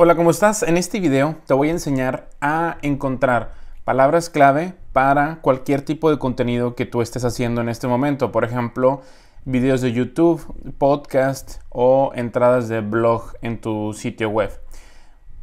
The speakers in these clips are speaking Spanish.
Hola, ¿cómo estás? En este video te voy a enseñar a encontrar palabras clave para cualquier tipo de contenido que tú estés haciendo en este momento. Por ejemplo, videos de YouTube, podcast o entradas de blog en tu sitio web.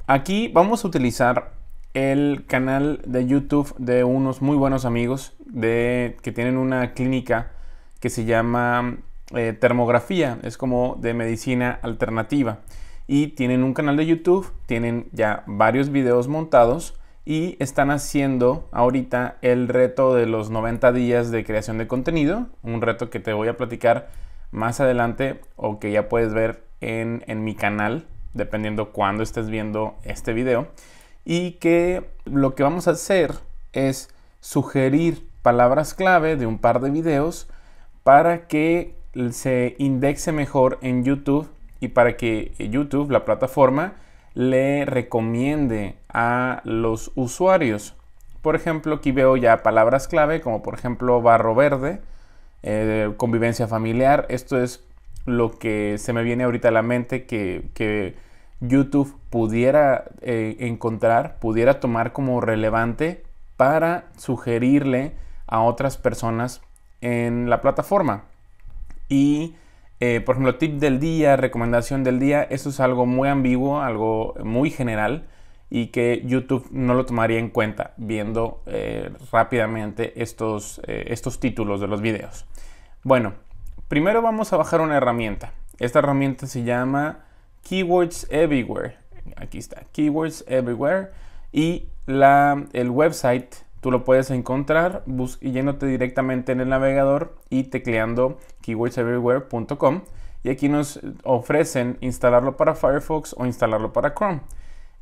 Aquí vamos a utilizar el canal de YouTube de unos muy buenos amigos de, que tienen una clínica que se llama eh, termografía, es como de medicina alternativa y tienen un canal de YouTube, tienen ya varios videos montados y están haciendo ahorita el reto de los 90 días de creación de contenido, un reto que te voy a platicar más adelante o que ya puedes ver en, en mi canal, dependiendo cuándo estés viendo este video, y que lo que vamos a hacer es sugerir palabras clave de un par de videos para que se indexe mejor en YouTube y para que YouTube, la plataforma, le recomiende a los usuarios. Por ejemplo, aquí veo ya palabras clave como por ejemplo barro verde, eh, convivencia familiar. Esto es lo que se me viene ahorita a la mente que, YouTube pudiera eh, encontrar, pudiera tomar como relevante para sugerirle a otras personas en la plataforma. Y eh, por ejemplo, tip del día, recomendación del día, eso es algo muy ambiguo, algo muy general y que YouTube no lo tomaría en cuenta viendo eh, rápidamente estos, eh, estos títulos de los videos. Bueno, primero vamos a bajar una herramienta. Esta herramienta se llama Keywords Everywhere. Aquí está, Keywords Everywhere. Y la, el website Tú lo puedes encontrar yéndote directamente en el navegador y tecleando keywordseverywhere.com y aquí nos ofrecen instalarlo para Firefox o instalarlo para Chrome.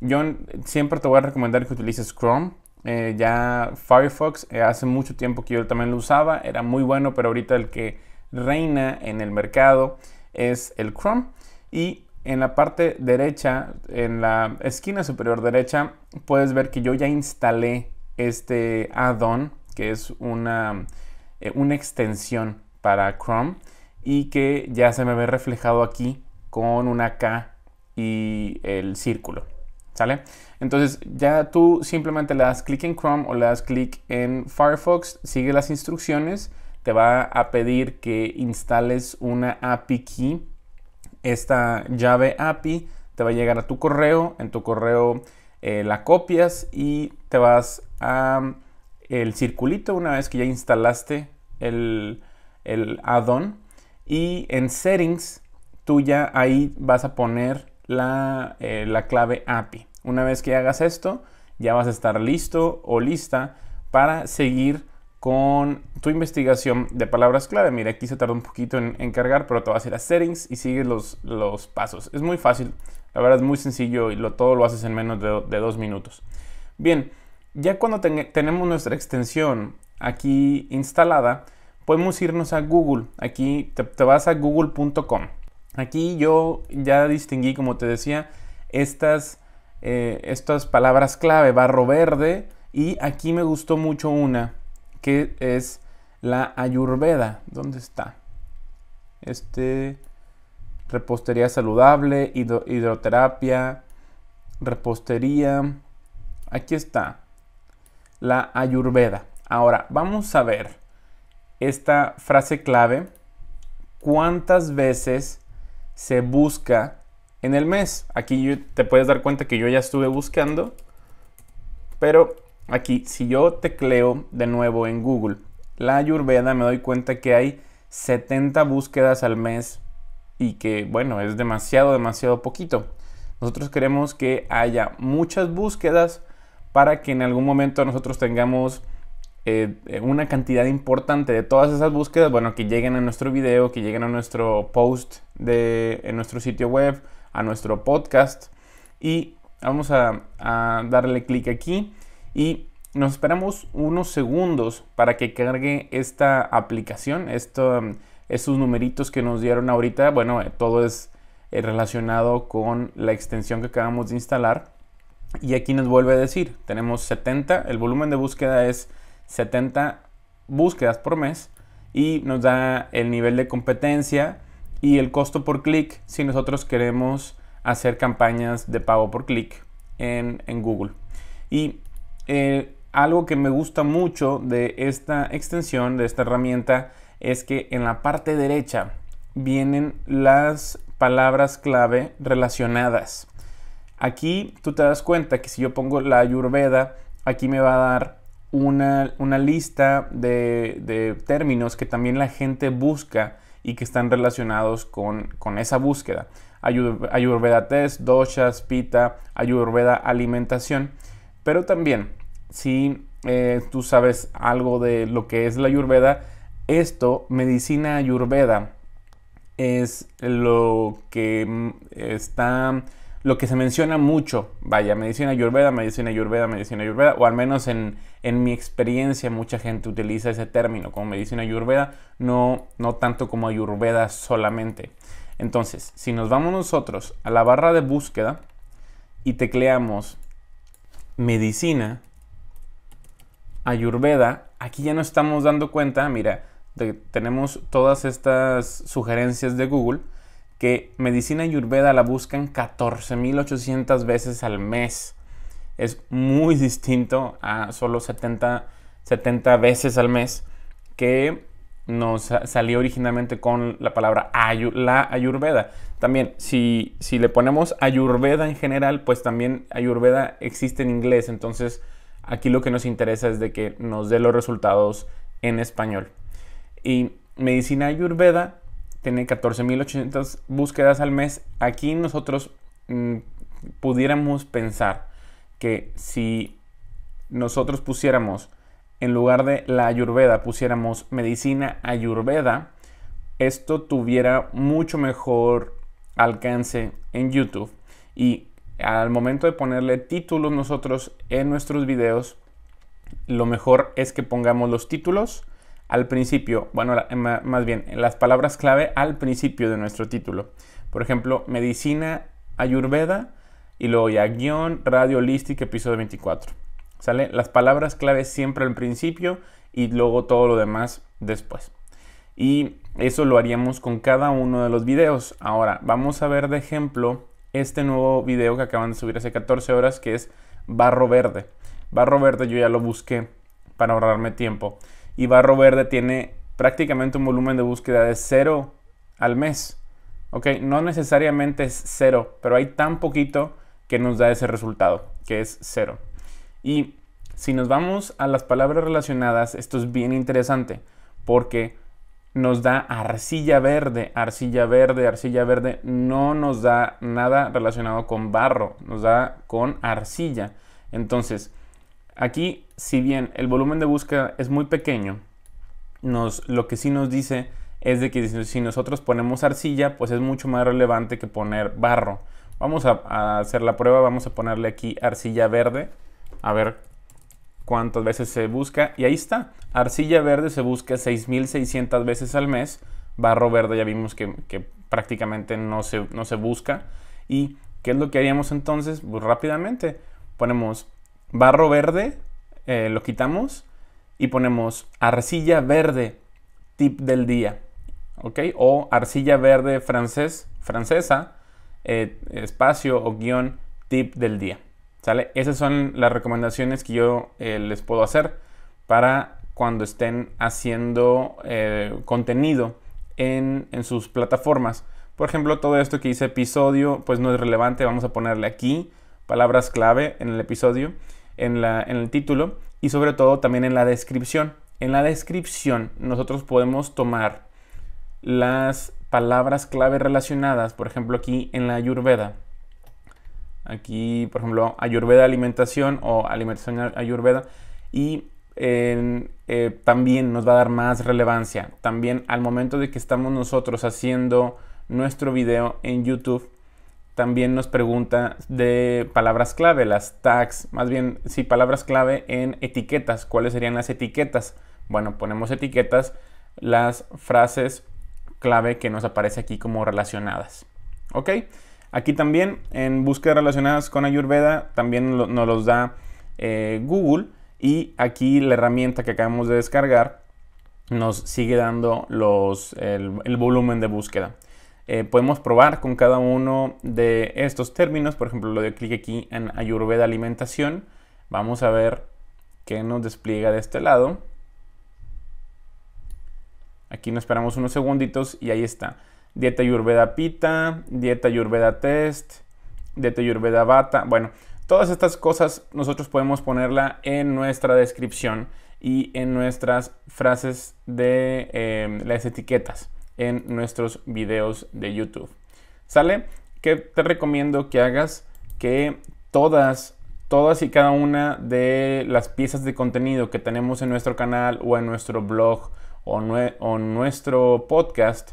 Yo siempre te voy a recomendar que utilices Chrome. Eh, ya Firefox eh, hace mucho tiempo que yo también lo usaba, era muy bueno, pero ahorita el que reina en el mercado es el Chrome. Y en la parte derecha, en la esquina superior derecha, puedes ver que yo ya instalé este add-on, que es una, eh, una extensión para Chrome y que ya se me ve reflejado aquí con una K y el círculo. ¿Sale? Entonces ya tú simplemente le das clic en Chrome o le das clic en Firefox, sigue las instrucciones, te va a pedir que instales una API key. Esta llave API te va a llegar a tu correo, en tu correo eh, la copias y te vas a mm, el circulito una vez que ya instalaste el, el add-on y en settings tú ya ahí vas a poner la, eh, clave API. Una vez que hagas esto, ya vas a estar listo o lista para seguir con tu investigación de palabras clave. Mira, aquí se tarda un poquito en, encargar cargar, pero te vas a ir a settings y sigues los pasos. Es muy fácil, la verdad es muy sencillo y lo, todo lo haces en menos de, dos minutos. Bien, ya cuando tenemos nuestra extensión aquí instalada, podemos irnos a Google. Aquí te, vas a google.com. Aquí yo ya distinguí, como te decía, estas, eh, estas palabras clave, barro verde. Y aquí me gustó mucho una, que es la Ayurveda. ¿Dónde está? Este repostería saludable, hidroterapia, repostería. Aquí está, la ayurveda. Ahora, vamos a ver esta frase clave. ¿Cuántas veces se busca en el mes? Aquí te puedes dar cuenta que yo ya estuve buscando, pero aquí, si yo tecleo de nuevo en Google la ayurveda, me doy cuenta que hay 70 búsquedas al mes y que, bueno, es demasiado, demasiado poquito. Nosotros queremos que haya muchas búsquedas para que en algún momento nosotros tengamos eh, eh, una cantidad importante de todas esas búsquedas, bueno, que lleguen a nuestro video, que lleguen a nuestro post de, en nuestro sitio web, a nuestro podcast. Y vamos a, a darle clic aquí y nos esperamos unos segundos para que cargue esta aplicación, esto esos numeritos que nos dieron ahorita, bueno, eh, todo es eh, relacionado con la extensión que acabamos de instalar. Y aquí nos vuelve a decir, tenemos 70, el volumen de búsqueda es 70 búsquedas por mes y nos da el nivel de competencia y el costo por clic si nosotros queremos hacer campañas de pago por clic en, Google. Y eh, algo que me gusta mucho de esta extensión, de esta herramienta, es que en la parte derecha vienen las palabras clave relacionadas. Aquí tú te das cuenta que si yo pongo la ayurveda, aquí me va a dar una, lista de, términos que también la gente busca y que están relacionados con, esa búsqueda. ayurveda test, doshas, pita, ayurveda alimentación. Pero también, si eh, tú sabes algo de lo que es la ayurveda, esto, medicina ayurveda, es lo que mm, está, lo que se menciona mucho, vaya, medicina ayurveda, medicina ayurveda, medicina ayurveda, o al menos en, mi experiencia mucha gente utiliza ese término como medicina ayurveda, no, no tanto como ayurveda solamente. Entonces, si nos vamos nosotros a la barra de búsqueda y tecleamos medicina ayurveda, aquí ya nos estamos dando cuenta, mira, tenemos todas estas sugerencias de Google que medicina ayurveda la buscan 14.800 veces al mes. Es muy distinto a solo 70, 70 veces al mes que nos salió originalmente con la palabra la ayurveda. También, si, si, le ponemos ayurveda en general, pues también ayurveda existe en inglés. Entonces, aquí lo que nos interesa es de que nos dé los resultados en español. Y medicina ayurveda tiene 14.800 búsquedas al mes. Aquí nosotros mm, pudiéramos pensar que si nosotros pusiéramos, en lugar de la ayurveda, pusiéramos medicina ayurveda, esto tuviera mucho mejor alcance en YouTube. Y al momento de ponerle títulos nosotros en nuestros videos, lo mejor es que pongamos los títulos al principio, bueno, eh, más bien, las palabras clave al principio de nuestro título. Por ejemplo, medicina ayurveda y luego ya guión, radio holística, episodio 24. ¿Sale? Las palabras clave siempre al principio y luego todo lo demás después. Y eso lo haríamos con cada uno de los videos. Ahora, vamos a ver de ejemplo este nuevo video que acaban de subir hace 14 horas que es barro verde. Barro verde yo ya lo busqué para ahorrarme tiempo y Barro Verde tiene prácticamente un volumen de búsqueda de cero al mes. ¿ok? No necesariamente es cero, pero hay tan poquito que nos da ese resultado, que es cero. Y si nos vamos a las palabras relacionadas, esto es bien interesante, porque nos da arcilla verde, arcilla verde, arcilla verde, no nos da nada relacionado con barro, nos da con arcilla. Entonces, Aquí, si bien el volumen de búsqueda es muy pequeño, lo que sí nos dice es de que si nosotros ponemos arcilla, pues es mucho más relevante que poner barro. Vamos a, hacer la prueba, vamos a ponerle aquí arcilla verde, a ver cuántas veces se busca. Y ahí está, arcilla verde se busca 6.600 veces al mes, barro verde ya vimos que, prácticamente no se, no se busca. ¿Y qué es lo que haríamos entonces? Pues rápidamente ponemos barro verde, eh, lo quitamos y ponemos arcilla verde, tip del día, ¿ok? O arcilla verde francés, francesa, eh, espacio o guión, tip del día, ¿sale? Esas son las recomendaciones que yo eh, les puedo hacer para cuando estén haciendo contenido en, en sus plataformas. Por ejemplo, todo esto que dice episodio, pues no es relevante, vamos a ponerle aquí palabras clave en el episodio en, el título y sobre todo también en la descripción. En la descripción nosotros podemos tomar las palabras clave relacionadas, por ejemplo aquí en la Ayurveda. Aquí, por ejemplo, Ayurveda alimentación o alimentación Ayurveda. Y eh, también nos va a dar más relevancia. También al momento de que estamos nosotros haciendo nuestro video en YouTube, también nos pregunta de palabras clave, las tags, más bien, sí, palabras clave en etiquetas. ¿Cuáles serían las etiquetas? Bueno, ponemos etiquetas, las frases clave que nos aparece aquí como relacionadas. ¿Ok? Aquí también, en búsquedas relacionadas con Ayurveda, también nos los da eh, Google. Y aquí la herramienta que acabamos de descargar nos sigue dando los, el volumen de búsqueda. Eh, podemos probar con cada uno de estos términos. Por ejemplo, lo de clic aquí en Ayurveda Alimentación. Vamos a ver qué nos despliega de este lado. Aquí nos esperamos unos segunditos y ahí está. Dieta Ayurveda Pita, Dieta Ayurveda Test, Dieta Ayurveda Bata. Bueno, todas estas cosas nosotros podemos ponerla en nuestra descripción y en nuestras frases de eh, las etiquetas en nuestros videos de YouTube. ¿Sale? que te recomiendo que hagas? Que todas, todas y cada una de las piezas de contenido que tenemos en nuestro canal o en nuestro blog o, nuestro podcast,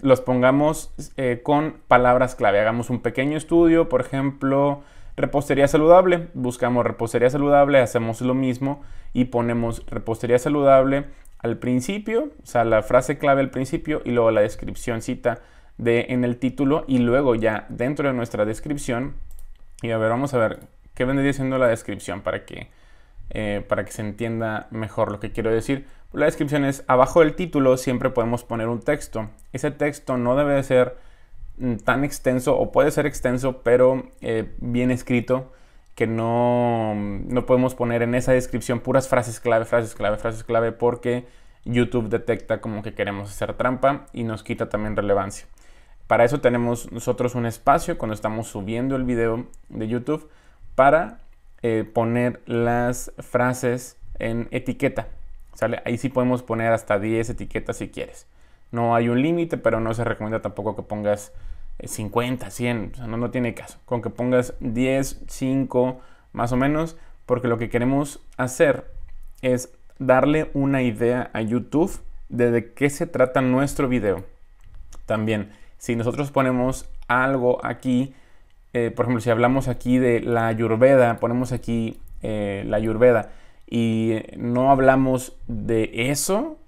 los pongamos eh, con palabras clave. Hagamos un pequeño estudio, por ejemplo, repostería saludable. Buscamos repostería saludable, hacemos lo mismo y ponemos repostería saludable al principio, o sea, la frase clave al principio y luego la descripción cita de, en el título y luego ya dentro de nuestra descripción. Y a ver, vamos a ver qué vendría siendo la descripción para que, eh, para que se entienda mejor lo que quiero decir. La descripción es, abajo del título siempre podemos poner un texto. Ese texto no debe ser mm, tan extenso o puede ser extenso, pero eh, bien escrito que no, podemos poner en esa descripción puras frases clave, frases clave, frases clave, porque YouTube detecta como que queremos hacer trampa y nos quita también relevancia. Para eso tenemos nosotros un espacio cuando estamos subiendo el video de YouTube para eh, poner las frases en etiqueta. ¿sale? Ahí sí podemos poner hasta 10 etiquetas si quieres. No hay un límite, pero no se recomienda tampoco que pongas 50, eh, 100, no, tiene caso. Con que pongas 10, 5, más o menos, porque lo que queremos hacer es darle una idea a YouTube de, de qué se trata nuestro video. También, si nosotros ponemos algo aquí, eh, por ejemplo, si hablamos aquí de la Ayurveda, ponemos aquí eh, la Ayurveda y no hablamos de eso,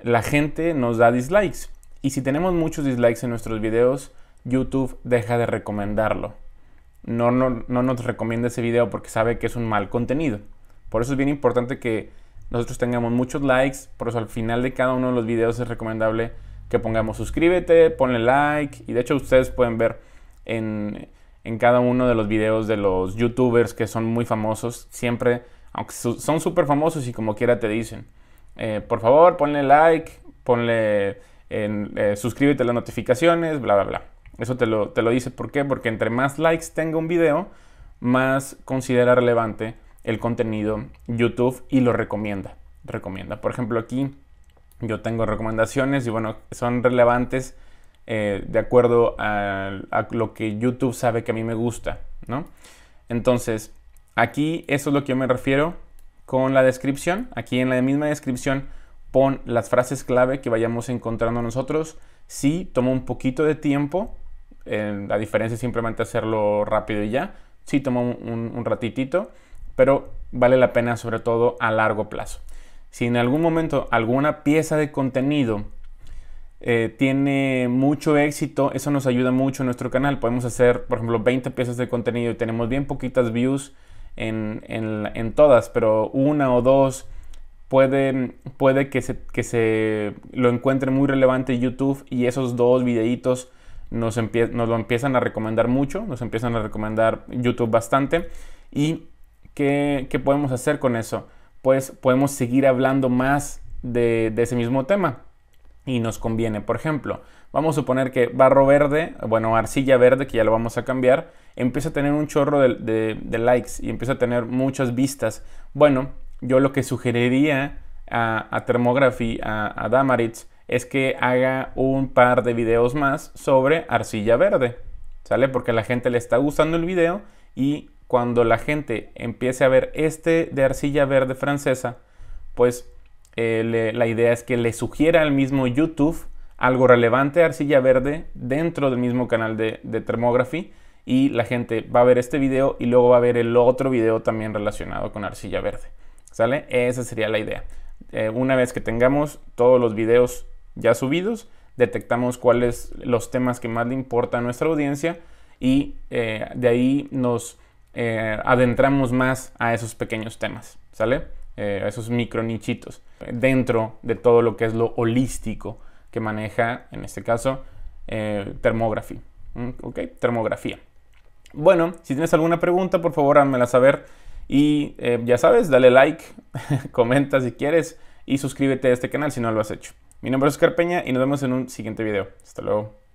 la gente nos da dislikes. Y si tenemos muchos dislikes en nuestros videos, YouTube deja de recomendarlo. No, no, no nos recomienda ese video porque sabe que es un mal contenido. Por eso es bien importante que nosotros tengamos muchos likes. Por eso al final de cada uno de los videos es recomendable que pongamos suscríbete, ponle like. Y de hecho ustedes pueden ver en, cada uno de los videos de los youtubers que son muy famosos. Siempre, aunque son súper famosos y como quiera te dicen. Eh, por favor, ponle like, ponle... En, eh, suscríbete a las notificaciones, bla, bla, bla. Eso te lo, dice. ¿Por qué? Porque entre más likes tenga un video, más considera relevante el contenido YouTube y lo recomienda. Recomienda. Por ejemplo, aquí yo tengo recomendaciones y bueno, son relevantes eh, de acuerdo a, a, lo que YouTube sabe que a mí me gusta, ¿no? Entonces, aquí eso es lo que yo me refiero con la descripción. Aquí en la misma descripción pon las frases clave que vayamos encontrando nosotros. Sí, toma un poquito de tiempo, la diferencia es simplemente hacerlo rápido y ya. Sí toma un, ratitito, pero vale la pena sobre todo a largo plazo. Si en algún momento alguna pieza de contenido eh, tiene mucho éxito, eso nos ayuda mucho a nuestro canal. Podemos hacer, por ejemplo, 20 piezas de contenido y tenemos bien poquitas views en, todas, pero una o dos puede, puede que, se, que se lo encuentre muy relevante YouTube y esos dos videitos nos, lo empiezan a recomendar mucho, nos empiezan a recomendar YouTube bastante. ¿Y qué, podemos hacer con eso? Pues podemos seguir hablando más de, ese mismo tema y nos conviene. Por ejemplo, vamos a suponer que barro verde, bueno, arcilla verde, que ya lo vamos a cambiar, empieza a tener un chorro de, likes y empieza a tener muchas vistas. Bueno, yo lo que sugeriría a, Thermography, a, a Damaritz, es que haga un par de videos más sobre arcilla verde. ¿Sale? Porque la gente le está gustando el video y cuando la gente empiece a ver este de arcilla verde francesa, pues eh, la idea es que le sugiera al mismo YouTube algo relevante a arcilla verde dentro del mismo canal de, de Thermography y la gente va a ver este video y luego va a ver el otro video también relacionado con arcilla verde. ¿Sale? Esa sería la idea. Eh, una vez que tengamos todos los videos ya subidos, detectamos cuáles los temas que más le importan a nuestra audiencia y eh, de ahí nos eh, adentramos más a esos pequeños temas, ¿sale? a eh, esos micro nichitos dentro de todo lo que es lo holístico que maneja, en este caso, termografía. ¿Ok? Termografía. Bueno, si tienes alguna pregunta, por favor, házmela saber. Y ya sabes, dale like, comenta si quieres y suscríbete a este canal si no lo has hecho. Mi nombre es Oscar Peña y nos vemos en un siguiente video. Hasta luego.